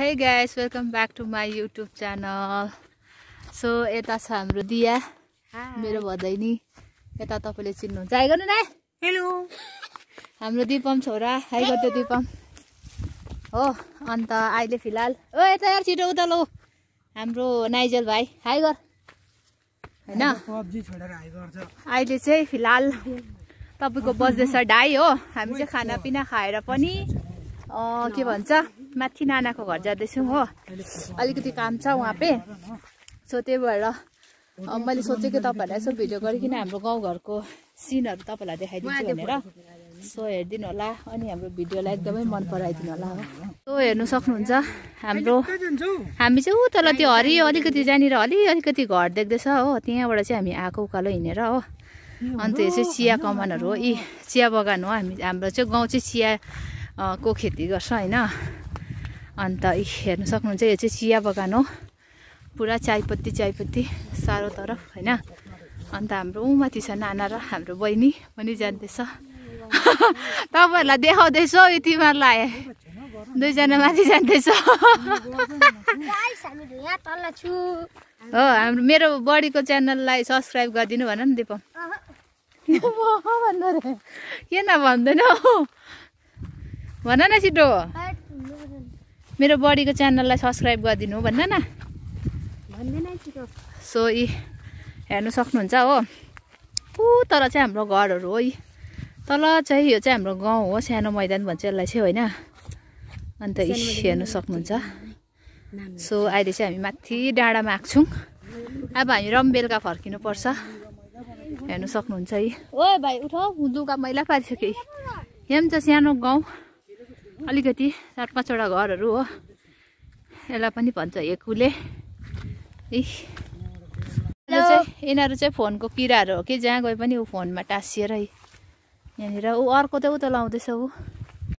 है guys welcome back to my YouTube channel so यता छ हाम्रो दिया मेरो भदैनी यता तपाईँले चिन्नुहुन्छ आइ गर्नु न हेलो हाम्रो दिपम छोरा हाई गर्थ्यो दिपम हो अन्त अहिले फिलहाल ओ यता यार छिटो लो हाम्रो नाइजल भाइ हाई गर होइन अहिले चाहिँ फिलहाल तपाईँको बज्दैछ ढाई हो हामी चाहिँ खानापिना खाएर पनि के भन्छ माथि नानाको घर जाँदैछौँ हो अलिकति काम छ उहाँ पे सो त्यही भएर मैले सोचेको तपाईँहरूलाई यसो भिडियो गरिकन हाम्रो गाउँघरको सिनहरू तपाईँहरूलाई देखाइदिन्छु भनेर सो हेरिदिनु होला अनि हाम्रो भिडियोलाई एकदमै मन पराइदिनु होला हो सो हेर्नु सक्नुहुन्छ हाम्रो हामी चाहिँ ऊ तल त्यो हरियो अलिकति जहाँनिर अलि अलिकति घर देख्दैछ हो त्यहाँबाट चाहिँ हामी आएको उकालो हिँडेर हो अन्त यो चाहिँ चिया कमानहरू हो यी चिया बगान हो हामी हाम्रो चाहिँ गाउँ चाहिँ चिया को खेती गर्छ होइन अन्त हेर्नु सक्नुहुन्छ यो चाहिँ चिया बगान हो पुरा चायपत्ती चायपत्ती साह्रो तरफ होइन अन्त हाम्रो माथि छ नाना र हाम्रो बहिनी पनि जान्दैछ तपाईँहरूलाई देखाउँदैछ यो तिमीहरूलाई दुईजना माथि जान्दैछ हो हाम्रो मेरो बडीको च्यानललाई सब्सक्राइब गरिदिनु भन नि दिपम के न भन्दैन हौ भन न छिटो मेरो बडीको च्यानललाई सब्सक्राइब गरिदिनु भन्न न सो यी हेर्नु सक्नुहुन्छ हो ऊ तल चाहिँ हाम्रो घरहरू हो यी तल चाहिँ यो चाहिँ हाम्रो गाउँ हो सानो मैदान भन्छ यसलाई चाहिँ होइन अन्त हेर्नु सक्नुहुन्छ सो अहिले चाहिँ हामी माथि डाँडामा आएको अब हामी रम फर्किनु फर्किनुपर्छ हेर्नु सक्नुहुन्छ यी ओ भाइ उठ लुगा मैला पारिसक्यो यहाँ पनि छ सानो गाउँ अलिकति चार पाँचवटा घरहरू हो यसलाई पनि भन्छ एकुले चाहिँ यिनीहरू चाहिँ फोनको किराहरू हो कि जहाँ गए पनि ऊ फोनमा टाँसिएर यहाँनिर ऊ अर्को त उता त लाउँदैछ ऊ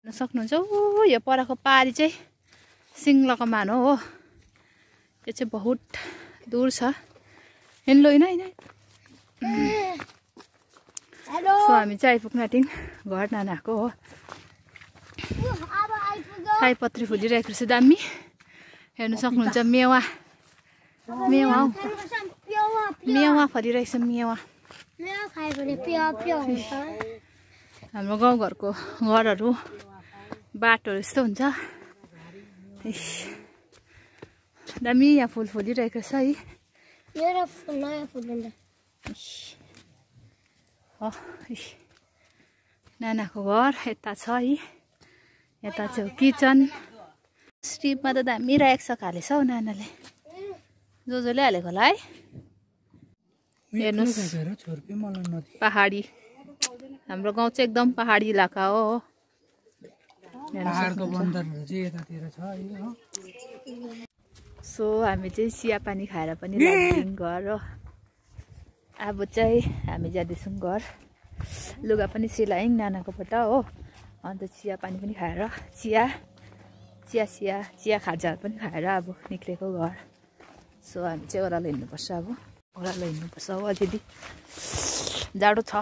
सक्नुहुन्छ ऊ यो परको पारी चाहिँ सिङ्लाको मान हो त्यो चाहिँ बहुत दूर छ हिँड्लो होइन होइन हामी चाहिँ आइपुग्न थियौँ घर नानाको हो सयपत्री फुलिरहेको रहेछ दामी हेर्नु सक्नुहुन्छ मेवा मेवा हौ मेवा फलिरहेछ मेवा हाम्रो गाउँघरको घरहरू बाटोहरू यस्तो हुन्छ दामी यहाँ फुल फुलिरहेको छ है नानाको घर यता छ है यता छेउ किचन स्टिपमा त दामी राखेको छ हालेछ हौ नानाले जो जोले हालेको होला है हेर्नुहोस् हाम्रो गाउँ चाहिँ एकदम पहाडी इलाका हो सो हामी चाहिँ चियापानी खाएर पनि घर हो अब चाहिँ हामी जाँदैछौँ घर लुगा पनि सिलायौँ नानाकोबाट हो अन्त चिया पानी पनि खाएर चिया चिया चिया चिया खाजाहरू पनि खाएर अब निक्लेको घर सो हामी चाहिँ ओह्रालो हिँड्नुपर्छ अब ओह्रालो हिँड्नुपर्छ हो अलिअलि जाडो छ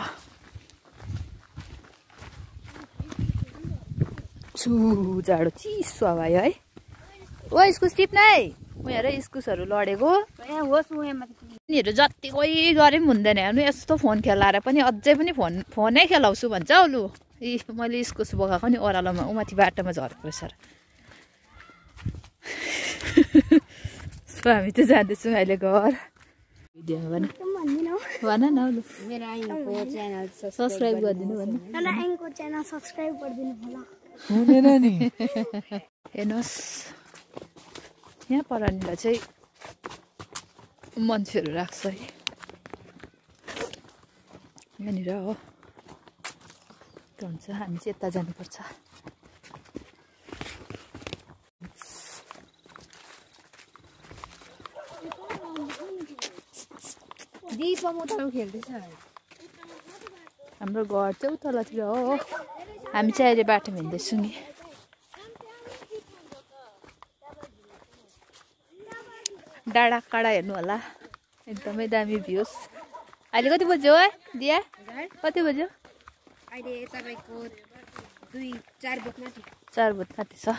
सु जाडो चिसो भयो है है ओ इस्कुस टिप्नै उयोहरू इस्कुसहरू लडेको उनीहरू जति कोही गरे पनि हुँदैन हेर्नु यस्तो फोन खेलाएर पनि अझै पनि फोन फोनै खेलाउँछु भन्छ लु ए मैले इस्कुस बगाएको नि ओह्रालोमा उमाथि बाटोमा झरेको रहेछ र हामी चाहिँ जाँदैछौँ अहिले घर गरिदिनु नि हेर्नुहोस् यहाँ परानीलाई चाहिँ मान्छेहरू राख्छ है यहाँनिर हो यस्तो हुन्छ हामी चाहिँ यता जानुपर्छ हाम्रो घर चाहिँ तलतिर हो हामी चाहिँ अहिले बाटो हिँड्दैछौँ नि डाँडा काँडा हेर्नु होला एकदमै दामी भ्युस अहिले कति बज्यो है दिया कति बज्यो अहिले तपाईँको दुई चार बोट माथि चार बोट माथि छ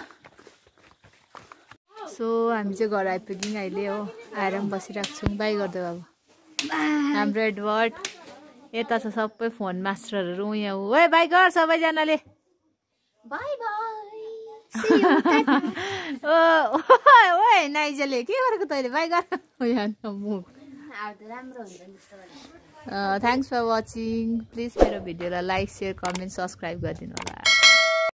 सो हामी चाहिँ घर आइपुग्यौँ अहिले हो आएर पनि बसिरहेको छौँ बाई गर्दै अब हाम्रो एडवर्ड यता छ सबै फोन मास्टरहरू यहाँ ओए बाई गर सबैजनाले ओ नाइजले के गरेको तैँले बाई गर यहाँ मुख थ्याङ्क्स फर वाचिङ प्लिज मेरो भिडियोलाई लाइक सेयर कमेन्ट सब्सक्राइब गरिदिनु होला